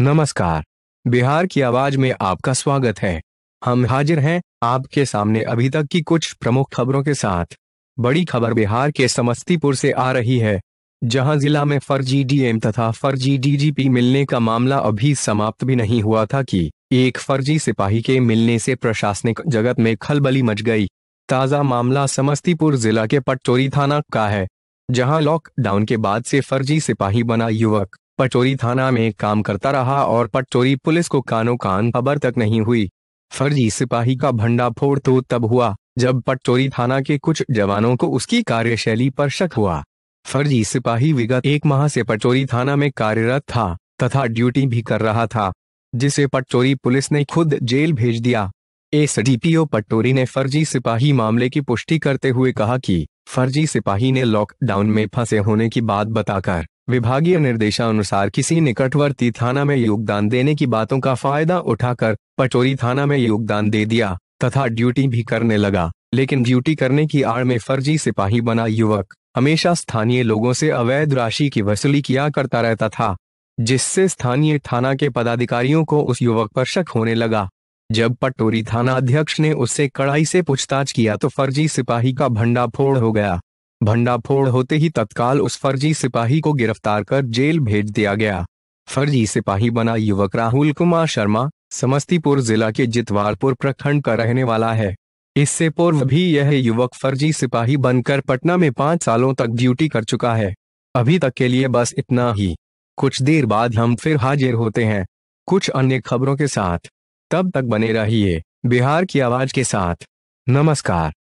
नमस्कार बिहार की आवाज में आपका स्वागत है हम हाजिर हैं आपके सामने अभी तक की कुछ प्रमुख खबरों के साथ बड़ी खबर बिहार के समस्तीपुर से आ रही है जहां जिला में फर्जी डीएम तथा फर्जी डीजीपी मिलने का मामला अभी समाप्त भी नहीं हुआ था कि एक फर्जी सिपाही के मिलने से प्रशासनिक जगत में खलबली मच गई ताज़ा मामला समस्तीपुर जिला के पटचोरी थाना का है जहां लॉकडाउन के बाद से फर्जी सिपाही बना युवक पटचोरी थाना में काम करता रहा और पटचोरी पुलिस को कानो कान खबर तक नहीं हुई फर्जी सिपाही का भंडाफोड़ तो तब हुआ जब पटचोरी थाना के कुछ जवानों को उसकी कार्यशैली पर शक हुआ फर्जी सिपाही विगत एक माह से पटचोरी थाना में कार्यरत था तथा ड्यूटी भी कर रहा था जिसे पटचोरी पुलिस ने खुद जेल भेज दिया एसडीपीओ पट्टोरी ने फर्जी सिपाही मामले की पुष्टि करते हुए कहा कि फर्जी सिपाही ने लॉकडाउन में फंसे होने की बात बताकर विभागीय निर्देशानुसार किसी निकटवर्ती थाना में योगदान देने की बातों का फायदा उठाकर पटोरी थाना में योगदान दे दिया तथा ड्यूटी भी करने लगा लेकिन ड्यूटी करने की आड़ में फर्जी सिपाही बना युवक हमेशा स्थानीय लोगों से अवैध राशि की वसूली किया करता रहता था जिससे स्थानीय थाना के पदाधिकारियों को उस युवक पर शक होने लगा जब पटोरी थाना अध्यक्ष ने उससे कड़ाई से पूछताछ किया तो फर्जी सिपाही का भंडाफोड़ हो गया भंडाफोड़ होते ही तत्काल उस फर्जी सिपाही को गिरफ्तार कर जेल भेज दिया गया फर्जी सिपाही बना युवक राहुल कुमार शर्मा समस्तीपुर जिला के जितवारपुर प्रखंड का रहने वाला है इससे पूर्व भी यह युवक फर्जी सिपाही बनकर पटना में पांच सालों तक ड्यूटी कर चुका है अभी तक के लिए बस इतना ही कुछ देर बाद हम फिर हाजिर होते हैं कुछ अन्य खबरों के साथ तब तक बने रहिए बिहार की आवाज के साथ नमस्कार